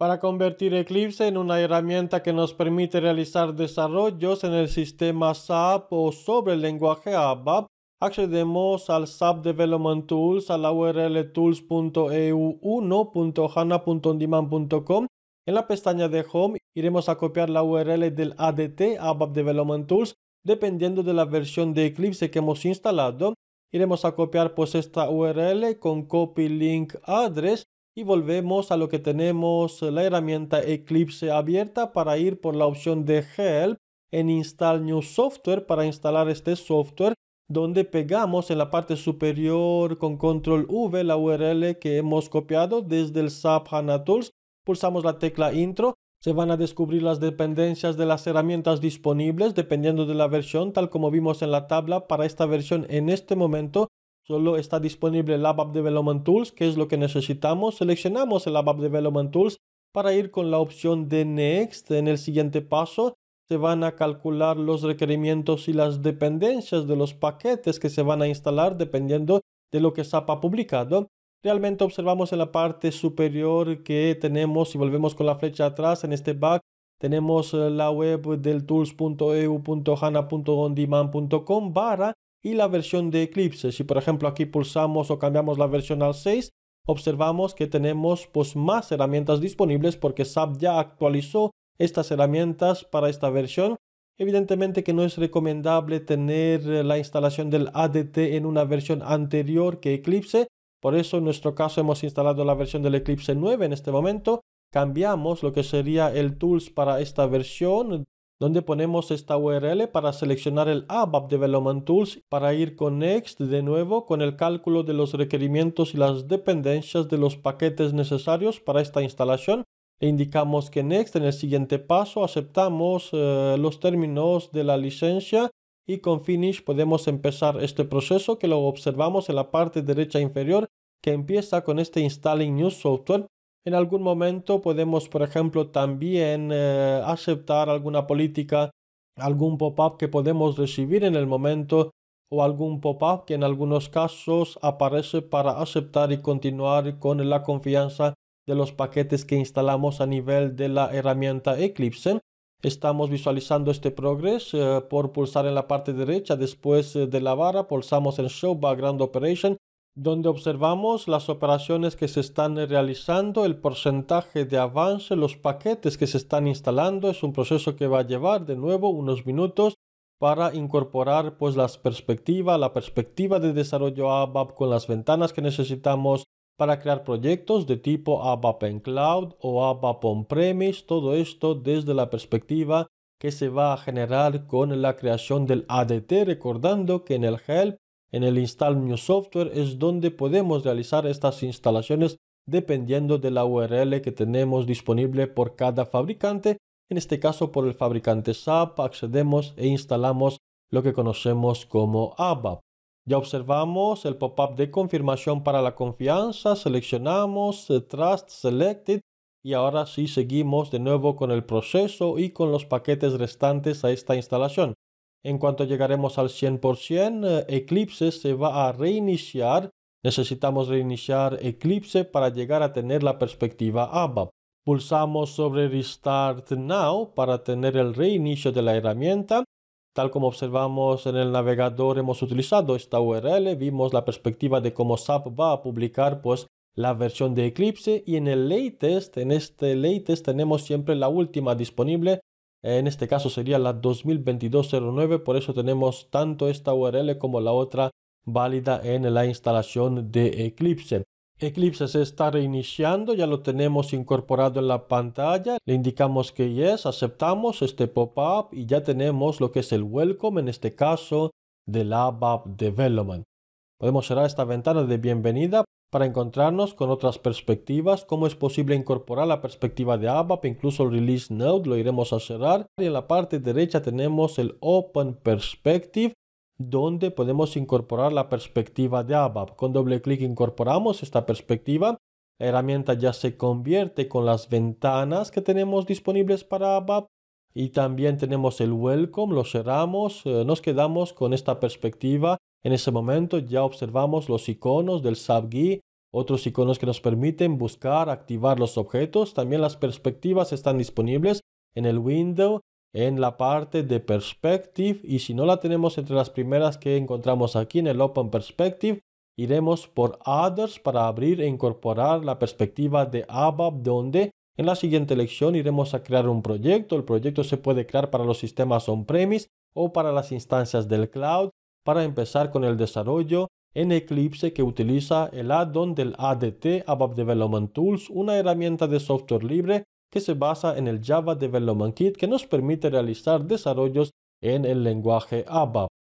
para convertir Eclipse en una herramienta que nos permite realizar desarrollos en el sistema SAP o sobre el lenguaje ABAP, accedemos al SAP Development Tools a la URL tools.eu1.hana.ondemand.com. En la pestaña de Home iremos a copiar la URL del ADT ABAP Development Tools dependiendo de la versión de Eclipse que hemos instalado. Iremos a copiar pues esta URL con copy link address y volvemos a lo que tenemos eh, la herramienta Eclipse abierta para ir por la opción de Help en Install New Software para instalar este software donde pegamos en la parte superior con control V la URL que hemos copiado desde el SAP HANA Tools, pulsamos la tecla Intro, se van a descubrir las dependencias de las herramientas disponibles dependiendo de la versión tal como vimos en la tabla para esta versión en este momento Solo está disponible el App Development Tools, que es lo que necesitamos. Seleccionamos el App Development Tools para ir con la opción de Next. En el siguiente paso se van a calcular los requerimientos y las dependencias de los paquetes que se van a instalar dependiendo de lo que SAP ha publicado. Realmente observamos en la parte superior que tenemos, si volvemos con la flecha atrás en este back, tenemos eh, la web del tools.eu.hana.ondemand.com barra y la versión de Eclipse. Si por ejemplo aquí pulsamos o cambiamos la versión al 6, observamos que tenemos pues más herramientas disponibles porque SAP ya actualizó estas herramientas para esta versión. Evidentemente que no es recomendable tener eh, la instalación del ADT en una versión anterior que Eclipse, por eso en nuestro caso hemos instalado la versión del Eclipse 9 en este momento. Cambiamos lo que sería el tools para esta versión donde ponemos esta URL para seleccionar el ABAP Development Tools para ir con Next de nuevo con el cálculo de los requerimientos y las dependencias de los paquetes necesarios para esta instalación. E indicamos que Next en el siguiente paso aceptamos eh, los términos de la licencia y con Finish podemos empezar este proceso que lo observamos en la parte derecha inferior que empieza con este Installing New Software en algún momento podemos, por ejemplo, también eh, aceptar alguna política, algún pop-up que podemos recibir en el momento o algún pop-up que en algunos casos aparece para aceptar y continuar con la confianza de los paquetes que instalamos a nivel de la herramienta Eclipse. Estamos visualizando este progreso eh, por pulsar en la parte derecha después eh, de la barra. pulsamos en Show Background Operation donde observamos las operaciones que se están realizando, el porcentaje de avance, los paquetes que se están instalando. Es un proceso que va a llevar de nuevo unos minutos para incorporar pues las perspectivas, la perspectiva de desarrollo ABAP con las ventanas que necesitamos para crear proyectos de tipo ABAP en Cloud o ABAP On-Premise, todo esto desde la perspectiva que se va a generar con la creación del ADT, recordando que en el help en el Install New Software es donde podemos realizar estas instalaciones dependiendo de la URL que tenemos disponible por cada fabricante. En este caso, por el fabricante SAP, accedemos e instalamos lo que conocemos como ABAP. Ya observamos el pop-up de confirmación para la confianza, seleccionamos eh, Trust Selected y ahora sí seguimos de nuevo con el proceso y con los paquetes restantes a esta instalación. En cuanto llegaremos al 100%, eh, Eclipse se va a reiniciar. Necesitamos reiniciar Eclipse para llegar a tener la perspectiva ABAP. Pulsamos sobre Restart Now para tener el reinicio de la herramienta. Tal como observamos en el navegador, hemos utilizado esta URL, vimos la perspectiva de cómo SAP va a publicar pues, la versión de Eclipse y en el latest, en este latest tenemos siempre la última disponible en este caso sería la 2022.09, por eso tenemos tanto esta URL como la otra válida en la instalación de Eclipse. Eclipse se está reiniciando, ya lo tenemos incorporado en la pantalla, le indicamos que yes, aceptamos este pop-up y ya tenemos lo que es el welcome en este caso de la Development. Podemos cerrar esta ventana de bienvenida para encontrarnos con otras perspectivas, cómo es posible incorporar la perspectiva de ABAP, incluso el Release Node lo iremos a cerrar. Y en la parte derecha tenemos el Open Perspective, donde podemos incorporar la perspectiva de ABAP. Con doble clic incorporamos esta perspectiva. La herramienta ya se convierte con las ventanas que tenemos disponibles para ABAP. Y también tenemos el Welcome, lo cerramos, eh, nos quedamos con esta perspectiva en ese momento ya observamos los iconos del SAPGI, otros iconos que nos permiten buscar, activar los objetos. También las perspectivas están disponibles en el window, en la parte de perspective y si no la tenemos entre las primeras que encontramos aquí en el open perspective, iremos por others para abrir e incorporar la perspectiva de ABAP donde en la siguiente lección iremos a crear un proyecto. El proyecto se puede crear para los sistemas on-premise o para las instancias del cloud para empezar con el desarrollo en Eclipse que utiliza el add-on del ADT Above Development Tools, una herramienta de software libre que se basa en el Java Development Kit que nos permite realizar desarrollos en el lenguaje ABAP.